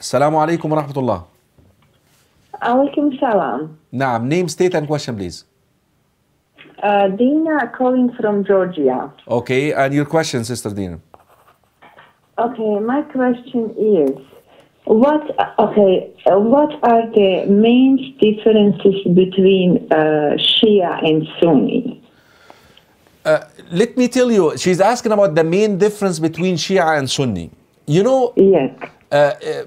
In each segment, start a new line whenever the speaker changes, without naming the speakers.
Assalamu alaikum wa rahmatullah. Alaikum salam. نعم name, state and question please. Uh, Dina calling from Georgia. Okay, and your question, Sister Dina. Okay, my question is, what okay, what are the main differences between uh, Shia and Sunni? Uh, let me tell you, she's asking about the main difference between Shia and Sunni. You know, yes. Uh,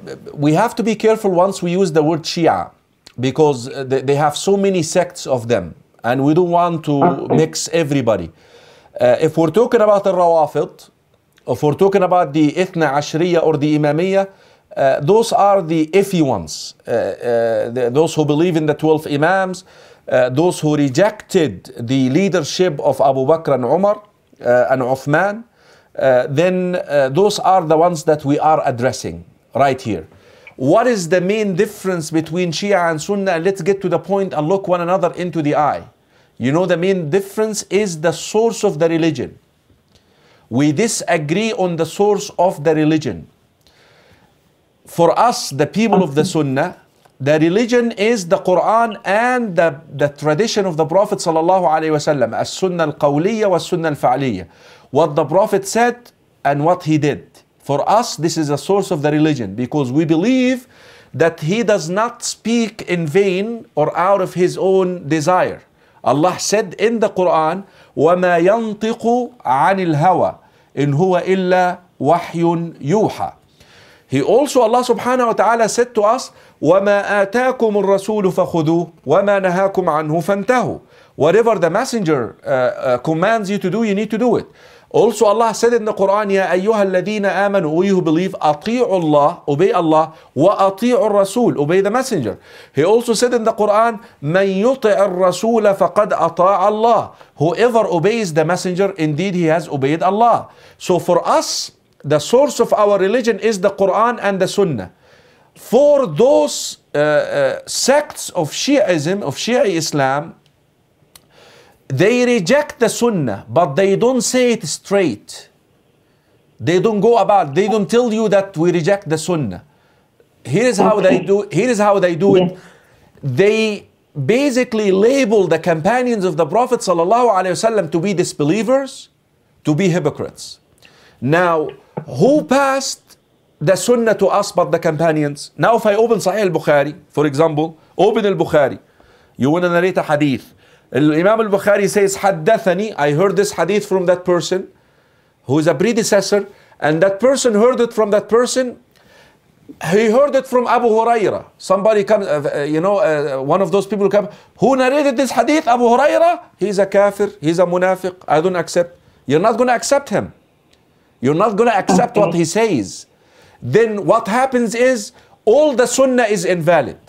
uh, we have to be careful once we use the word Shia because uh, they have so many sects of them and we don't want to ah, mix everybody. Uh, if we're talking about the Rawafid, if we're talking about the Ithna Ashriya or the Imamiyya, uh, those are the iffy ones, the, those who believe in the 12 Imams, those who rejected the leadership of Abu Bakr and Umar and Uthman, then those are the ones that we are addressing right here. What is the main difference between Shia and Sunnah? Let's get to the point and look one another into the eye. You know, the main difference is the source of the religion. We disagree on the source of the religion. For us, the people of the Sunnah, the religion is the Quran and the, the tradition of the Prophet sallallahu alaihi wasallam, as Sunnah al-Qawliya was Sunnah al-Fa'liya. What the Prophet said and what he did. For us, this is a source of the religion because we believe that he does not speak in vain or out of his own desire. Allah said in the Quran, وَمَا يَنْطِقُ عَنِ الْهَوَى إِنْ هُوَ إِلَّا وَحْيٌ يُوحَى He also, Allah subhanahu wa ta'ala said to us, وَمَا آتَاكُمُ الرَّسُولُ فَخُذُوهُ وَمَا نَهَاكُمْ عَنْهُ فَانْتَهُوا Whatever the messenger uh, uh, commands you to do, you need to do it. Also Allah said in the Quran, يا أيها الذين آمنوا, We who believe, أطيعوا الله, obey Allah, وأطيعوا الرسول, obey the messenger. He also said in the Quran, من يطع الرسول فقد أطاع الله. Whoever obeys the messenger, indeed he has obeyed Allah. So for us, the source of our religion is the Quran and the Sunnah. For those uh, uh, sects of Shi'ism, of Shia Islam, They reject the sunnah, but they don't say it straight. They don't go about, they don't tell you that we reject the sunnah. Here's how they do here's how they do it. They basically label the companions of the Prophet ﷺ to be disbelievers, to be hypocrites. Now, who passed the sunnah to us but the companions? Now, if I open Sahih al Bukhari, for example, open al Bukhari, you want to narrate a hadith. Imam al-Bukhari says, Haddathani, I heard this hadith from that person, who is a predecessor, and that person heard it from that person, he heard it from Abu Huraira. Somebody comes, uh, uh, you know, uh, one of those people come, who narrated this hadith? Abu Huraira? He's a kafir, he's a munafiq, I don't accept. You're not going to accept him. You're not going to accept what he says. Then what happens is, all the sunnah is invalid.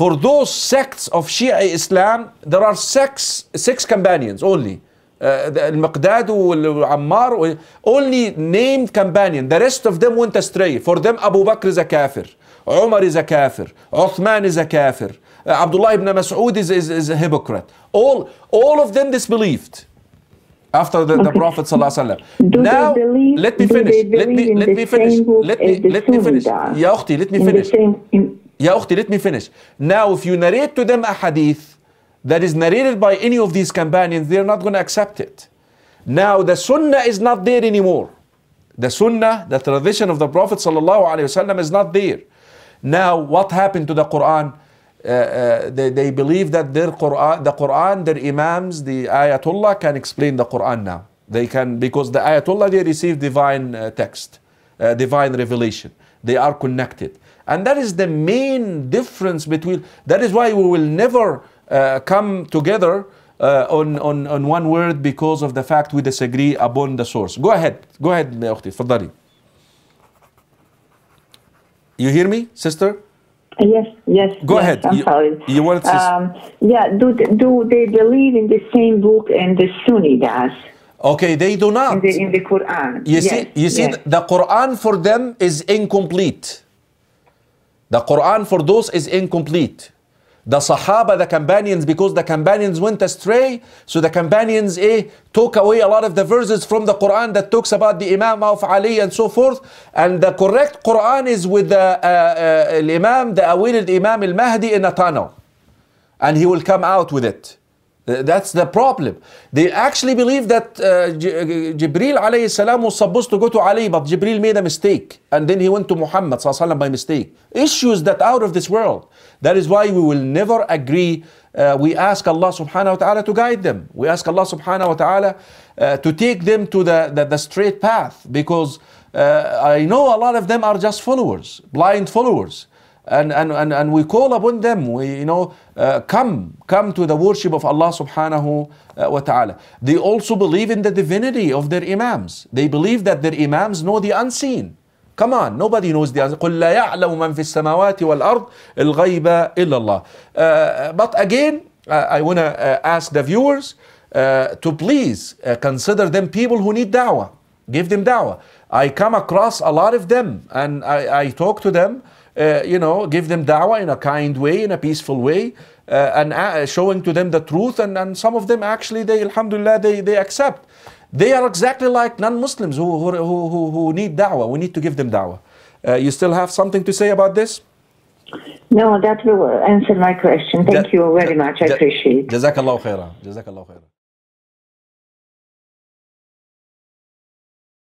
For those sects of Shia Islam, there are six, six companions only. Uh, المقداد والعمار only named companion the rest of them went astray for them Abu Bakr is a kafir Umar is a kafir Uthman is a kafir uh, Abdullah ibn Mas'ud is, is, is a hypocrite all all of them disbelieved after the, okay. the Prophet sallallahu Now believe, let me finish. Let me let me finish. Let me let me finish. يا أختي let me finish. يا أختي let me finish now if you narrate to them a hadith that is narrated by any of these companions they're not going to accept it now the sunnah is not there anymore the sunnah the tradition of the prophet sallallahu alaihi wasallam is not there now what happened to the quran uh, uh, they, they believe that their quran the quran their imams the ayatollah can explain the quran now they can because the ayatollah they receive divine uh, text uh, divine revelation they are connected and that is the main difference between, that is why we will never uh, come together uh, on, on, on one word because of the fact we disagree upon the source. Go ahead, go ahead, أختي uh, تفضلي. You hear me, sister? Yes, yes. Go yes, ahead. I'm you, sorry. You want to... Um, yeah, do, do they believe in the same book and the Sunni does? Okay, they do not. In the, in the Quran. You yes, see, you see yes. the Quran for them is incomplete. The Quran for those is incomplete. The Sahaba, the companions, because the companions went astray, so the companions eh, took away a lot of the verses from the Quran that talks about the Imam of Ali and so forth. And the correct Quran is with the uh, uh, Imam, the awaited Imam al Mahdi in a tunnel. And he will come out with it. That's the problem. They actually believe that uh, uh Jibril alayhi salam was supposed to go to Ali, but Jibril made a mistake. And then he went to Muhammad by mistake. Issues that out of this world. That is why we will never agree. Uh, we ask Allah subhanahu wa ta'ala to guide them. We ask Allah subhanahu wa ta'ala uh, to take them to the, the, the straight path. Because uh, I know a lot of them are just followers, blind followers and, and, and, and we call upon them. We, you know, uh, come, come to the worship of Allah subhanahu uh, wa ta'ala. They also believe in the divinity of their imams. They believe that their imams know the unseen. Come on, nobody knows the answer. قُلْ لَا يَعْلَمُ مَنْ فِي السَّمَاوَاتِ وَالْأَرْضِ الْغَيْبَ إِلَّا اللَّهِ uh, But again, uh, I want to uh, ask the viewers uh, to please consider them people who need dawah. Give them dawah. I come across a lot of them and I, I talk to them uh, you know, give them dawah in a kind way, in a peaceful way, uh, and uh, showing to them the truth. And, and some of them actually, they, alhamdulillah, they, they accept. They are exactly like non Muslims who, who, who, who need dawah. We need to give them dawah. Uh, you still have something to say about this? No, that will answer my question. Thank you very much. I appreciate it. Jazakallah khairan. Jazakallah khairan.